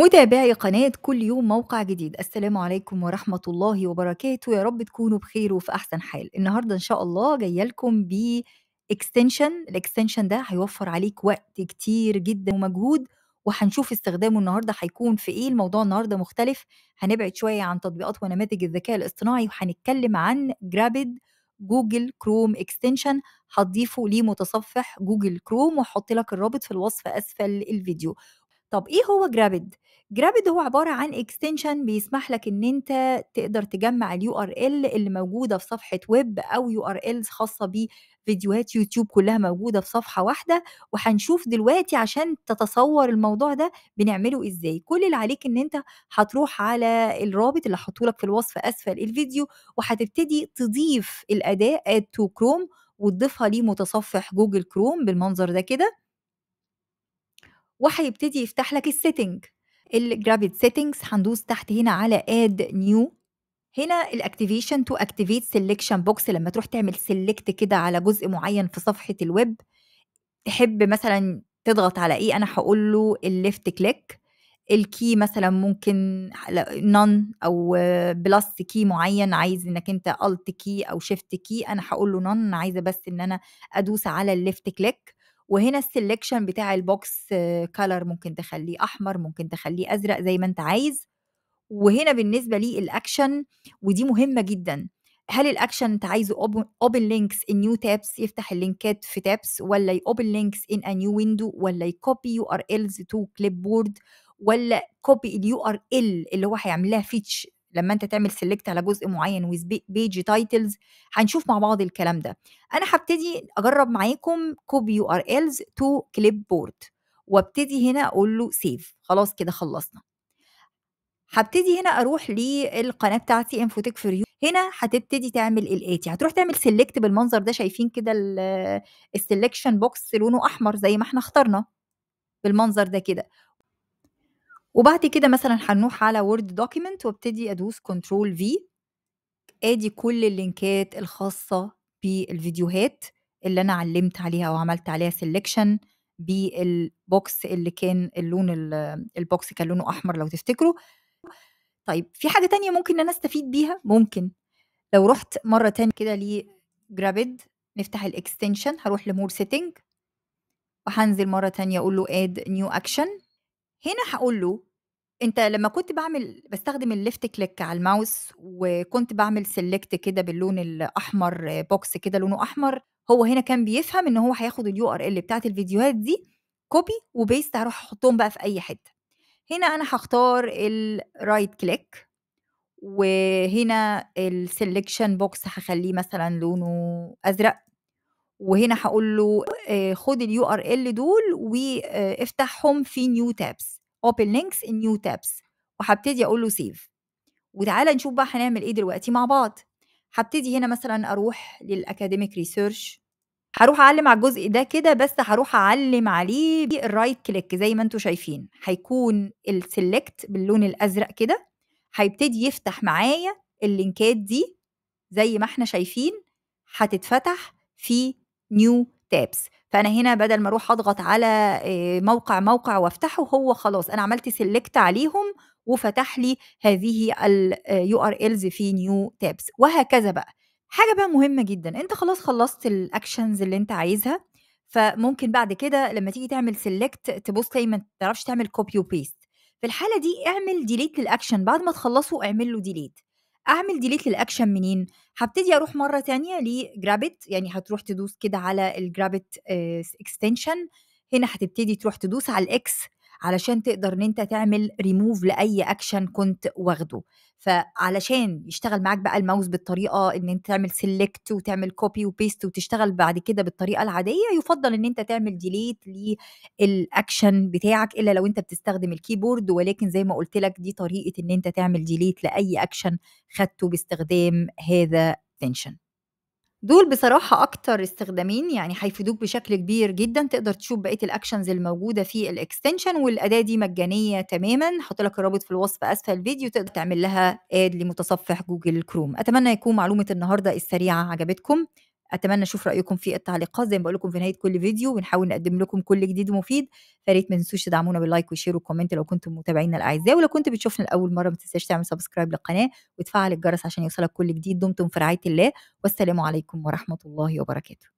متابعي قناة كل يوم موقع جديد السلام عليكم ورحمة الله وبركاته يا رب تكونوا بخير وفي أحسن حال النهاردة إن شاء الله جاية لكم بـ اكستنشن الاكستنشن ده هيوفر عليك وقت كتير جدا ومجهود وهنشوف استخدامه النهارده هيكون في ايه الموضوع النهارده مختلف هنبعد شويه عن تطبيقات ونماذج الذكاء الاصطناعي وهنتكلم عن جرابيد جوجل كروم اكستنشن هتضيفه لمتصفح جوجل كروم وحط لك الرابط في الوصف اسفل الفيديو طب ايه هو جرابيد جرابد هو عبارة عن اكستنشن بيسمح لك ان انت تقدر تجمع اليو ار ال اللي موجودة في صفحة ويب او يو ار ال خاصة بفيديوهات يوتيوب كلها موجودة في صفحة واحدة وهنشوف دلوقتي عشان تتصور الموضوع ده بنعمله ازاي كل اللي عليك ان انت هتروح على الرابط اللي حطولك في الوصف اسفل الفيديو وهتبتدي تضيف الأداة اد تو كروم وتضيفها لمتصفح جوجل كروم بالمنظر ده كده وهيبتدي يفتح لك السيتنج الجرافيت سيتنجز هندوس تحت هنا على اد نيو هنا الاكتيفيشن تو اكتيفيت سيلكشن بوكس لما تروح تعمل سيلكت كده على جزء معين في صفحه الويب تحب مثلا تضغط على ايه انا هقول له الليفت كليك الكي مثلا ممكن نون او بلس كي معين عايز انك انت الت كي او شيفت كي انا هقول له نون انا عايزه بس ان انا ادوس على الليفت كليك وهنا السلكشن بتاع البوكس كالر ممكن تخليه احمر ممكن تخليه ازرق زي ما انت عايز وهنا بالنسبه لي الاكشن ودي مهمه جدا هل الاكشن انت عايزه اوبن لينكس ان نيو تابس يفتح اللينكات في تابس ولا اوبن لينكس ان ا نيو ويندو ولا يكوبي يو ار الز تو كليب بورد ولا كوبي اليو ار ال اللي هو هيعمل لها فيتش لما انت تعمل سيلكت على جزء معين ويز بيج تايتلز هنشوف مع بعض الكلام ده انا هبتدي اجرب معاكم كوبي يو ار الز تو كليب بورد وابتدي هنا اقول له سيف خلاص كده خلصنا هبتدي هنا اروح للقناه بتاعتي انفوتك فور يو هنا هتبتدي تعمل الاتي هتروح تعمل سيلكت بالمنظر ده شايفين كده السلكشن بوكس لونه احمر زي ما احنا اخترنا بالمنظر ده كده وبعد كده مثلا هنروح على وورد دوكيمنت وابتدي ادوس كنترول في ادي كل اللينكات الخاصه بالفيديوهات اللي انا علمت عليها وعملت عليها سيلكشن بالبوكس اللي كان اللون البوكس كان لونه احمر لو تفتكروا طيب في حاجه تانية ممكن ان انا استفيد بيها ممكن لو رحت مره تانية كده لجرابيد نفتح الاكستنشن هروح لمور سيتنج وهنزل مره تانية اقول له اد نيو اكشن هنا هقول له انت لما كنت بعمل بستخدم الليفت كليك على الماوس وكنت بعمل سيلكت كده باللون الاحمر بوكس كده لونه احمر هو هنا كان بيفهم ان هو هياخد اليو ار ال بتاعت الفيديوهات دي كوبي وبيست هروح احطهم بقى في اي حته هنا انا هختار الرايت كليك وهنا السلكشن بوكس هخليه مثلا لونه ازرق وهنا هقول له آه، خد اليو ار ال دول وافتحهم آه، في نيو تابس اوبن لينكس ان نيو تابس وهبتدي اقول له سيف وتعالى نشوف بقى هنعمل ايه دلوقتي مع بعض هبتدي هنا مثلا اروح للاكاديميك ريسيرش هروح اعلم على الجزء ده كده بس هروح اعلم عليه بالرايت كليك زي ما انتم شايفين هيكون السلكت باللون الازرق كده هيبتدي يفتح معايا اللينكات دي زي ما احنا شايفين هتتفتح في نيو تابس فانا هنا بدل ما اروح اضغط على آه، موقع موقع وافتحه هو خلاص انا عملت سيلكت عليهم وفتح لي هذه اليو ار الز في نيو تابس وهكذا بقى حاجه بقى مهمه جدا انت خلاص خلصت الاكشنز اللي انت عايزها فممكن بعد كده لما تيجي تعمل سيلكت تبص تلاقي ما تعرفش تعمل كوبي وبيست في الحاله دي اعمل ديليت للاكشن بعد ما تخلصه اعمل له ديليت اعمل ديليت للاكشن منين هبتدي اروح مره تانية لجرابت يعني هتروح تدوس كده على الجرابت اكستنشن آه، هنا هتبتدي تروح تدوس على الاكس علشان تقدر ان انت تعمل ريموف لاي اكشن كنت واخده فعلشان يشتغل معاك بقى الماوس بالطريقه ان انت تعمل سيلكت وتعمل كوبي وبيست وتشتغل بعد كده بالطريقه العاديه يفضل ان انت تعمل ديليت للاكشن بتاعك الا لو انت بتستخدم الكيبورد ولكن زي ما قلت لك دي طريقه ان انت تعمل ديليت لاي اكشن خدته باستخدام هذا تنشن دول بصراحة أكتر استخدامين يعني هيفيدوك بشكل كبير جدًا، تقدر تشوف بقية الأكشنز الموجودة في الإكستنشن والأداة دي مجانية تمامًا، هاحط لك الرابط في الوصف أسفل الفيديو تقدر تعمل لها آد لمتصفح جوجل كروم. أتمنى يكون معلومة النهاردة السريعة عجبتكم. اتمنى اشوف رايكم في التعليقات زي ما بقول لكم في نهايه كل فيديو بنحاول نقدم لكم كل جديد ومفيد فريت ما تنسوش تدعمونا باللايك وشير وكومنت لو كنتم متابعينا الاعزاء ولو كنت بتشوفنا لاول مره ما تنساش تعمل سبسكرايب للقناه وتفعل الجرس عشان يوصلك كل جديد دمتم في رعايه الله والسلام عليكم ورحمه الله وبركاته